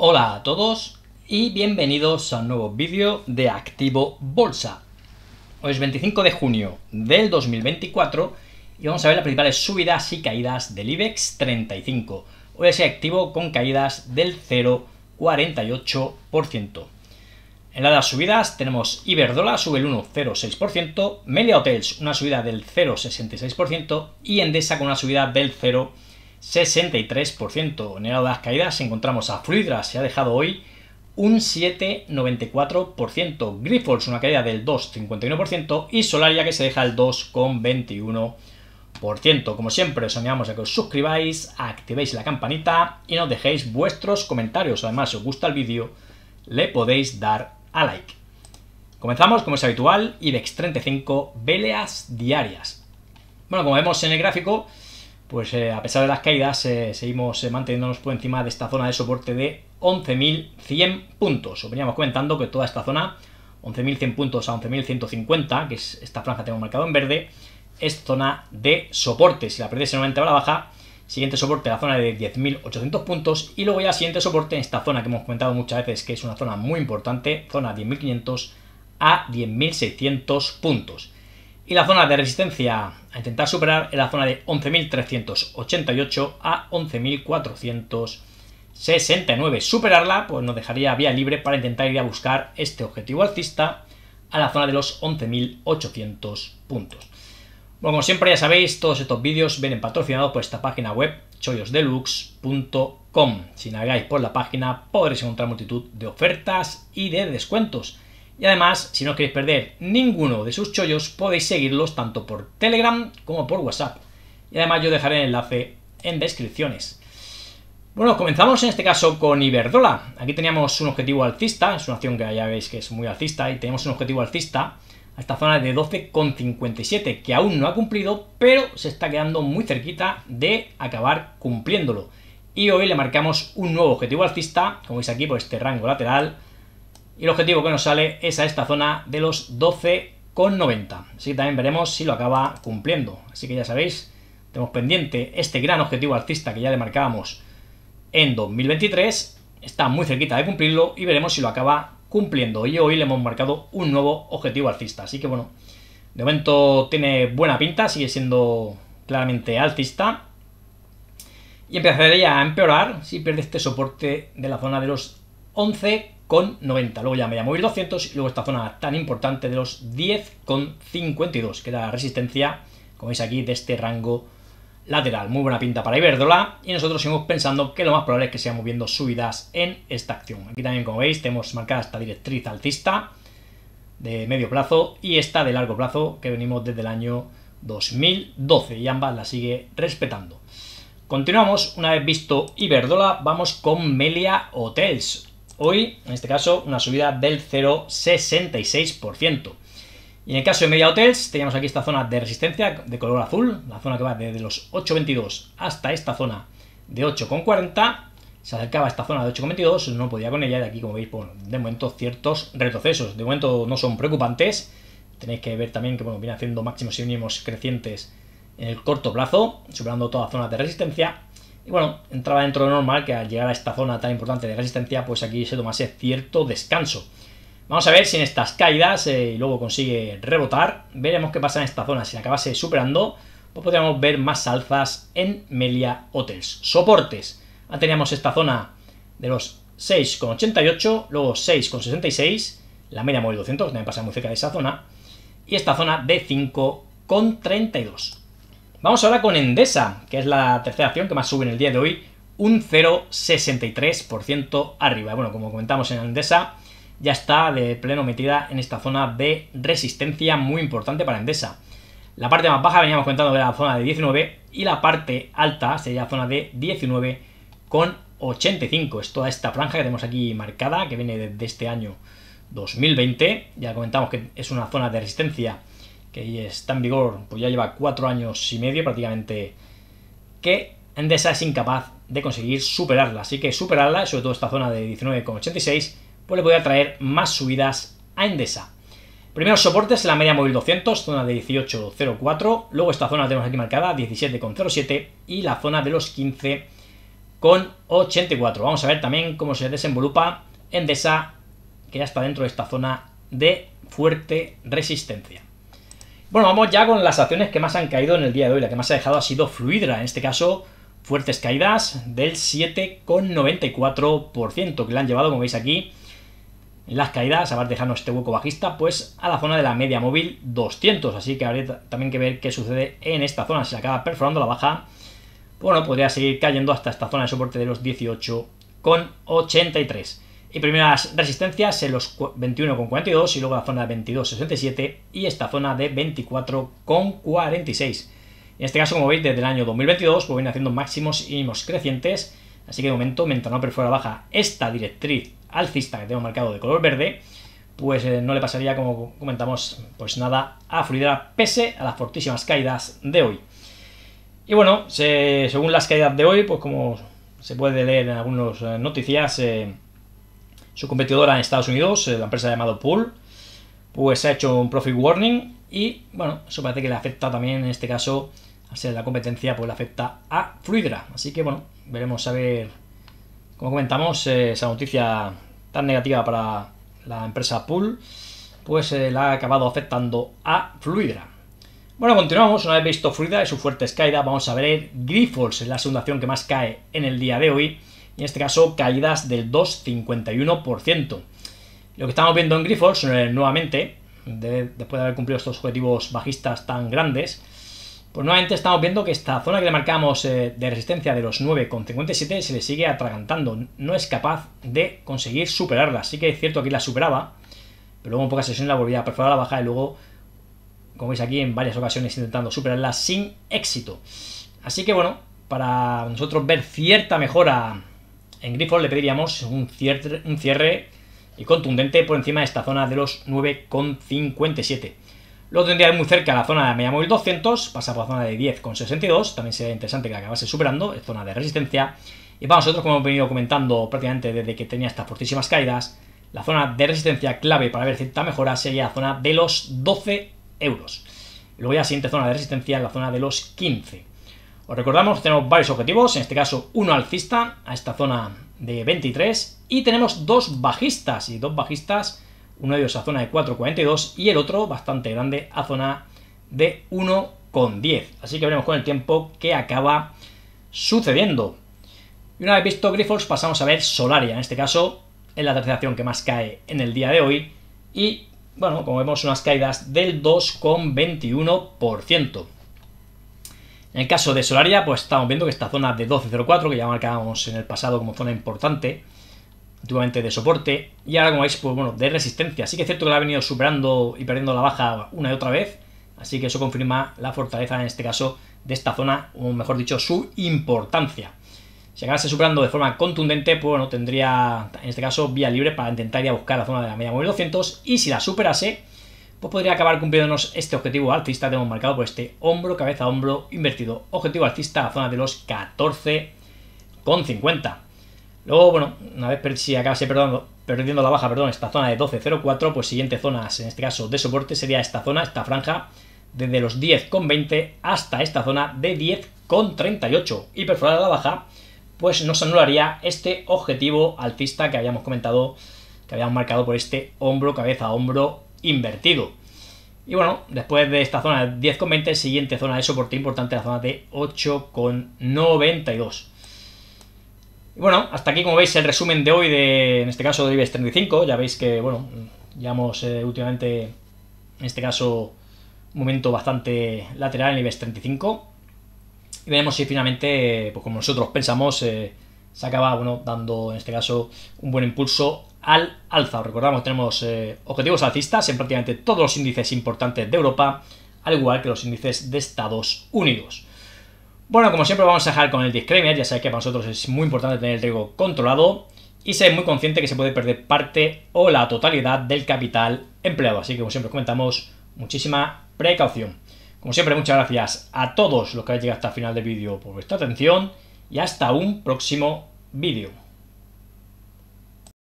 Hola a todos y bienvenidos a un nuevo vídeo de Activo Bolsa. Hoy es 25 de junio del 2024 y vamos a ver las principales subidas y caídas del IBEX 35. Hoy es activo con caídas del 0,48%. En las subidas tenemos Iberdrola sube el 1,06%, media Hotels una subida del 0,66% y Endesa con una subida del 0 63%. En el lado de las caídas encontramos a Fluidra, se ha dejado hoy un 7,94%. Grifols una caída del 2,51% y Solaria que se deja el 2,21%. Como siempre, os animamos a que os suscribáis, activéis la campanita y nos dejéis vuestros comentarios. Además, si os gusta el vídeo, le podéis dar a like. Comenzamos, como es habitual, IBEX 35, veleas diarias. Bueno, como vemos en el gráfico, pues eh, a pesar de las caídas, eh, seguimos eh, manteniéndonos por encima de esta zona de soporte de 11.100 puntos. Os veníamos comentando que toda esta zona, 11.100 puntos a 11.150, que es esta franja que tengo marcado en verde, es zona de soporte. Si la perdéis normalmente va a la baja, siguiente soporte la zona de 10.800 puntos y luego ya siguiente soporte en esta zona que hemos comentado muchas veces que es una zona muy importante, zona 10.500 a 10.600 puntos. Y la zona de resistencia a intentar superar es la zona de 11.388 a 11.469. Superarla pues nos dejaría vía libre para intentar ir a buscar este objetivo alcista a la zona de los 11.800 puntos. Bueno, como siempre ya sabéis, todos estos vídeos vienen patrocinados por esta página web choyosdeluxe.com. Si navegáis por la página podréis encontrar multitud de ofertas y de descuentos. Y además, si no queréis perder ninguno de sus chollos, podéis seguirlos tanto por Telegram como por WhatsApp. Y además yo dejaré el enlace en descripciones. Bueno, comenzamos en este caso con Iberdrola. Aquí teníamos un objetivo alcista, es una acción que ya veis que es muy alcista, y tenemos un objetivo alcista a esta zona de 12,57, que aún no ha cumplido, pero se está quedando muy cerquita de acabar cumpliéndolo. Y hoy le marcamos un nuevo objetivo alcista, como veis aquí por este rango lateral, y el objetivo que nos sale es a esta zona de los 12,90. Así que también veremos si lo acaba cumpliendo. Así que ya sabéis, tenemos pendiente este gran objetivo alcista que ya le marcábamos en 2023. Está muy cerquita de cumplirlo y veremos si lo acaba cumpliendo. Y hoy le hemos marcado un nuevo objetivo alcista. Así que bueno, de momento tiene buena pinta, sigue siendo claramente alcista. Y empezaría a empeorar si pierde este soporte de la zona de los 11 con 90 Luego ya me voy a 200 y luego esta zona tan importante de los 10,52, que era la resistencia, como veis aquí, de este rango lateral. Muy buena pinta para Iberdrola y nosotros seguimos pensando que lo más probable es que sigamos moviendo subidas en esta acción. Aquí también, como veis, tenemos marcada esta directriz alcista de medio plazo y esta de largo plazo que venimos desde el año 2012 y ambas la sigue respetando. Continuamos, una vez visto Iberdrola, vamos con Melia Hotels, Hoy, en este caso, una subida del 0,66%. Y en el caso de Media Hotels, teníamos aquí esta zona de resistencia de color azul, la zona que va desde los 8,22 hasta esta zona de 8,40. Se acercaba a esta zona de 8,22, no podía con ella, de aquí, como veis, de momento ciertos retrocesos. De momento no son preocupantes. Tenéis que ver también que, viene haciendo máximos y mínimos crecientes en el corto plazo, superando todas las zonas de resistencia y bueno, entraba dentro de normal que al llegar a esta zona tan importante de resistencia, pues aquí se tomase cierto descanso. Vamos a ver si en estas caídas eh, y luego consigue rebotar. Veremos qué pasa en esta zona. Si la acabase superando, pues podríamos ver más alzas en Melia Hotels. Soportes. Ah, teníamos esta zona de los 6,88, luego 6,66. La media móvil 200, que también pasa muy cerca de esa zona. Y esta zona de 5,32. Vamos ahora con Endesa, que es la tercera acción que más sube en el día de hoy, un 0,63% arriba. Bueno, como comentamos en Endesa, ya está de pleno metida en esta zona de resistencia muy importante para Endesa. La parte más baja veníamos contando de la zona de 19 y la parte alta sería la zona de 19,85. Es toda esta franja que tenemos aquí marcada, que viene desde este año 2020. Ya comentamos que es una zona de resistencia que está en vigor, pues ya lleva cuatro años y medio prácticamente, que Endesa es incapaz de conseguir superarla. Así que superarla, sobre todo esta zona de 19,86, pues le podría traer más subidas a Endesa. Primeros soportes la media móvil 200, zona de 18,04. Luego esta zona la tenemos aquí marcada, 17,07. Y la zona de los 15,84. Vamos a ver también cómo se desenvolupa Endesa, que ya está dentro de esta zona de fuerte resistencia. Bueno, vamos ya con las acciones que más han caído en el día de hoy. La que más ha dejado ha sido Fluidra, en este caso fuertes caídas del 7,94% que la han llevado, como veis aquí, las caídas, a ver, dejando este hueco bajista, pues a la zona de la media móvil 200. Así que habría también que ver qué sucede en esta zona. Si acaba perforando la baja, pues, bueno, podría seguir cayendo hasta esta zona de soporte de los 18,83. Y primeras resistencias en los 21,42 y luego la zona de 22,67 y esta zona de 24,46. En este caso, como veis, desde el año 2022 pues viene haciendo máximos y mínimos crecientes, así que de momento, mientras no perfora baja esta directriz alcista que tengo marcado de color verde, pues eh, no le pasaría, como comentamos, pues nada a Fluidera, pese a las fortísimas caídas de hoy. Y bueno, según las caídas de hoy, pues como se puede leer en algunas noticias, eh, su competidora en Estados Unidos, eh, la empresa llamada Pool, pues ha hecho un profit warning y, bueno, eso parece que le afecta también en este caso, a ser la competencia, pues le afecta a Fluidra. Así que, bueno, veremos a ver, como comentamos, eh, esa noticia tan negativa para la empresa Pool, pues eh, la ha acabado afectando a Fluidra. Bueno, continuamos. Una vez visto Fluidra y su fuerte caída, vamos a ver es la segunda que más cae en el día de hoy en este caso caídas del 2,51%. Lo que estamos viendo en Grifols eh, nuevamente, después de haber cumplido estos objetivos bajistas tan grandes, pues nuevamente estamos viendo que esta zona que le marcamos eh, de resistencia de los 9,57 se le sigue atragantando, no es capaz de conseguir superarla. Así que es cierto que la superaba, pero luego en pocas sesiones la volvía a perforar a la baja y luego, como veis aquí, en varias ocasiones intentando superarla sin éxito. Así que bueno, para nosotros ver cierta mejora en Grifols le pediríamos un cierre, y contundente por encima de esta zona de los 9,57. Lo tendría muy cerca la zona de media móvil 200, pasa por la zona de 10,62, también sería interesante que acabase superando, es zona de resistencia. Y para nosotros, como hemos venido comentando prácticamente desde que tenía estas fortísimas caídas, la zona de resistencia clave para ver cierta mejora sería la zona de los 12 euros. Luego ya la siguiente zona de resistencia, la zona de los 15. Os recordamos que tenemos varios objetivos, en este caso uno alcista a esta zona de 23 y tenemos dos bajistas y dos bajistas, uno de ellos a zona de 4.42 y el otro bastante grande a zona de 1.10. Así que veremos con el tiempo qué acaba sucediendo. Y una vez visto Grifols pasamos a ver Solaria, en este caso es la tercera acción que más cae en el día de hoy y bueno, como vemos unas caídas del 2,21%. En el caso de Solaria, pues estamos viendo que esta zona de 12.04, que ya marcábamos en el pasado como zona importante, antiguamente de soporte, y ahora como veis, pues bueno, de resistencia. Así que es cierto que la ha venido superando y perdiendo la baja una y otra vez, así que eso confirma la fortaleza en este caso de esta zona, o mejor dicho, su importancia. Si acabase superando de forma contundente, pues bueno, tendría en este caso vía libre para intentar ir a buscar la zona de la media móvil 200, y si la superase, pues podría acabar cumpliéndonos este objetivo alcista que hemos marcado por este hombro, cabeza, hombro invertido. Objetivo alcista a zona de los 14,50. Luego, bueno, una vez si acabase perdiendo la baja, perdón, esta zona de 12,04, pues siguiente zonas, en este caso de soporte, sería esta zona, esta franja, desde los 10,20 hasta esta zona de 10,38. Y perforada la baja, pues nos anularía este objetivo alcista que habíamos comentado, que habíamos marcado por este hombro, cabeza, hombro invertido. Y bueno, después de esta zona de 10,20, siguiente zona de soporte importante, la zona de 8,92. Y bueno, hasta aquí como veis el resumen de hoy de, en este caso, de IBEX 35. Ya veis que, bueno, llevamos eh, últimamente, en este caso, un momento bastante lateral en el IBEX 35. Y veremos si finalmente, pues como nosotros pensamos, eh, se acaba, bueno, dando, en este caso, un buen impulso al alza. Recordamos, tenemos eh, objetivos alcistas en prácticamente todos los índices importantes de Europa, al igual que los índices de Estados Unidos. Bueno, como siempre vamos a dejar con el disclaimer, ya sabéis que para nosotros es muy importante tener el riesgo controlado y ser muy consciente que se puede perder parte o la totalidad del capital empleado. Así que como siempre comentamos, muchísima precaución. Como siempre, muchas gracias a todos los que habéis llegado hasta el final del vídeo por vuestra atención y hasta un próximo vídeo.